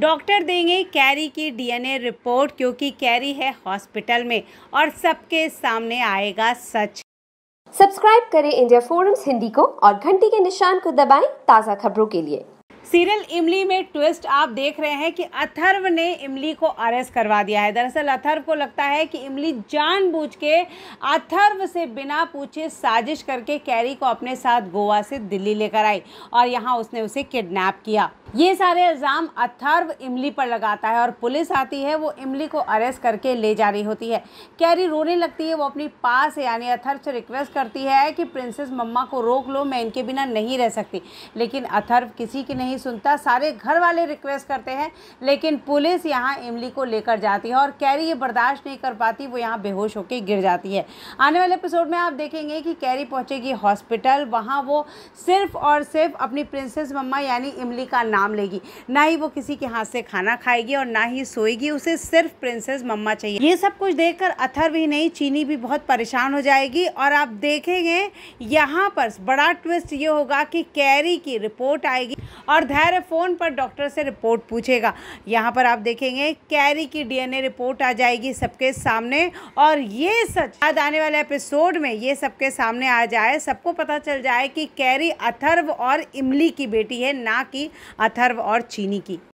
doctor देंगे Carrie की DNA report क्योंकि कैरी है हॉस्पिटल में और सबके सामने आएगा सच सब्सक्राइब करें इंडिया फोरम्स हिंदी को और घंटी के निशान को दबाएं ताज़ा खबरों के लिए सीरियल इमली में ट्विस्ट आप देख रहे हैं कि अथर्व ने इमली को अरेस्ट करवा दिया है दरअसल अथर्व को लगता है कि इमली जानबूझ के अथर्व से बिना पूछे साजिश करके कैरी को अपने साथ गोवा से दिल्ली लेकर आई और यहाँ उसने उसे किडनैप किया ये सारे इल्ज़ाम अथर्व इमली पर लगाता है और पुलिस आती है वो इमली को अरेस्ट करके ले जा रही होती है कैरी रोने लगती है वो अपनी पास यानी अथर्व से रिक्वेस्ट करती है कि प्रिंसेस मम्मा को रोक लो मैं इनके बिना नहीं रह सकती लेकिन अथर्व किसी की नहीं सुनता सारे घर वाले रिक्वेस्ट करते हैं लेकिन पुलिस यहाँ इमली को लेकर जाती है और कैरी ये बर्दाश्त नहीं कर पाती वो यहाँ बेहोश होकर गिर जाती है आने वाले एपिसोड में आप देखेंगे कि कैरी पहुँचेगी हॉस्पिटल वहाँ वो सिर्फ और सिर्फ अपनी प्रिंसेस मम्मा यानी इमली का नाम नाम लेगी ना ही वो किसी के हाथ से खाना खाएगी और ना ही सोएगी उसे सिर्फ प्रिंसेस मम्मा चाहिए ये सब कुछ देखकर अथर भी नहीं चीनी भी बहुत परेशान हो जाएगी और आप देखेंगे यहाँ पर बड़ा ट्विस्ट ये होगा कि कैरी की रिपोर्ट आएगी और धैर्य फ़ोन पर डॉक्टर से रिपोर्ट पूछेगा यहाँ पर आप देखेंगे कैरी की डीएनए रिपोर्ट आ जाएगी सबके सामने और ये सच आज आने वाले एपिसोड में ये सबके सामने आ जाए सबको पता चल जाए कि कैरी अथर्व और इमली की बेटी है ना कि अथर्व और चीनी की